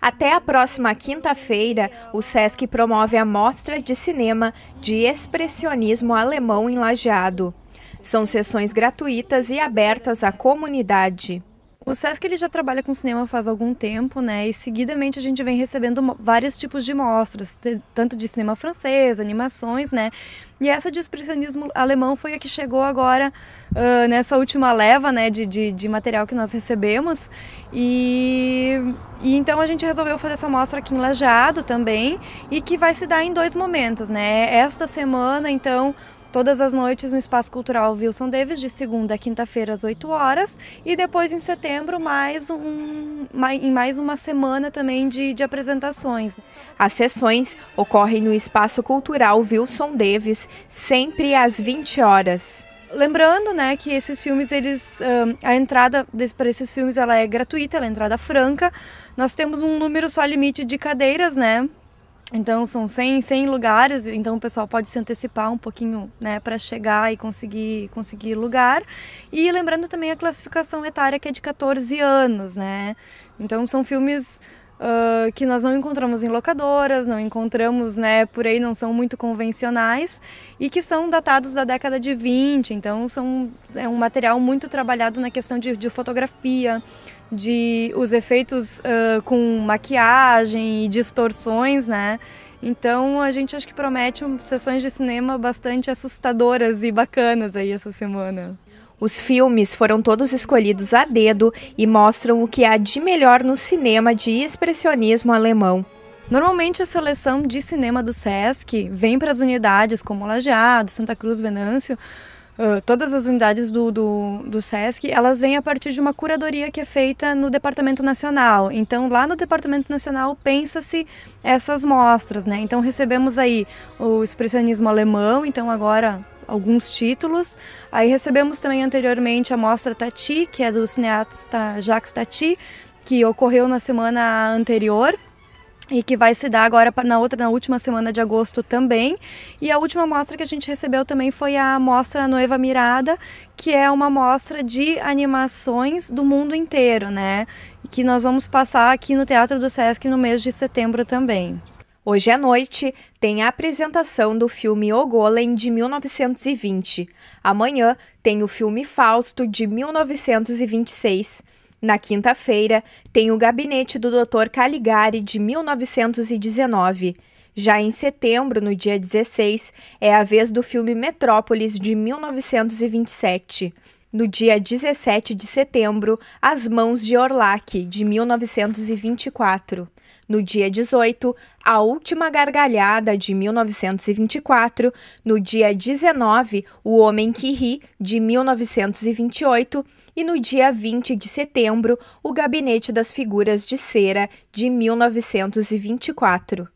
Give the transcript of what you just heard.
Até a próxima quinta-feira, o SESC promove a mostra de cinema de expressionismo alemão em Lajeado. São sessões gratuitas e abertas à comunidade. O SESC ele já trabalha com cinema faz algum tempo, né? E seguidamente a gente vem recebendo vários tipos de mostras, tanto de cinema francês, animações, né? E essa de expressionismo alemão foi a que chegou agora uh, nessa última leva, né? De, de, de, material que nós recebemos. E, e então a gente resolveu fazer essa mostra aqui em Lajado também e que vai se dar em dois momentos, né? Esta semana, então, todas as noites no Espaço Cultural Wilson Davis, de segunda a quinta-feira às 8 horas, e depois em setembro mais um, mais, em mais uma semana também de, de apresentações. As sessões ocorrem no Espaço Cultural Wilson Davis, sempre às 20 horas lembrando né, que esses filmes, eles, a entrada para esses filmes ela é gratuita, ela é entrada franca. Nós temos um número só limite de cadeiras, né? Então são 100, 100 lugares, então o pessoal pode se antecipar um pouquinho, né, para chegar e conseguir conseguir lugar. E lembrando também a classificação etária que é de 14 anos, né? Então são filmes uh, que nós não encontramos em locadoras, não encontramos né, por aí, não são muito convencionais e que são datados da década de 20. Então, são, é um material muito trabalhado na questão de, de fotografia, de os efeitos uh, com maquiagem e distorções, né? Então a gente acho que promete sessões de cinema bastante assustadoras e bacanas aí essa semana. Os filmes foram todos escolhidos a dedo e mostram o que há de melhor no cinema de expressionismo alemão. Normalmente a seleção de cinema do SESC vem para as unidades como Lajeado, Santa Cruz, Venâncio, Uh, todas as unidades do, do, do, SESC, elas vêm a partir de uma curadoria que é feita no Departamento Nacional. Então, lá no Departamento Nacional, pensa-se essas mostras, né? Então, recebemos aí o expressionismo alemão, então agora alguns títulos. Aí recebemos também anteriormente a mostra Tati, que é do cineasta Jacques Tati, que ocorreu na semana anterior e que vai se dar agora na outra na última semana de agosto também. E a última mostra que a gente recebeu também foi a mostra Noiva Mirada, que é uma mostra de animações do mundo inteiro, né? E que nós vamos passar aqui no Teatro do SESC no mês de setembro também. Hoje à noite tem a apresentação do filme O Golem de 1920. Amanhã tem o filme Fausto de 1926. Na quinta-feira tem o Gabinete do Dr. Caligari de 1919. Já em setembro, no dia 16, é a vez do filme Metrópolis de 1927 no dia 17 de setembro, As Mãos de Orlac, de 1924. No dia 18, A Última Gargalhada, de 1924. No dia 19, O Homem que Ri, de 1928. E no dia 20 de setembro, O Gabinete das Figuras de Cera, de 1924.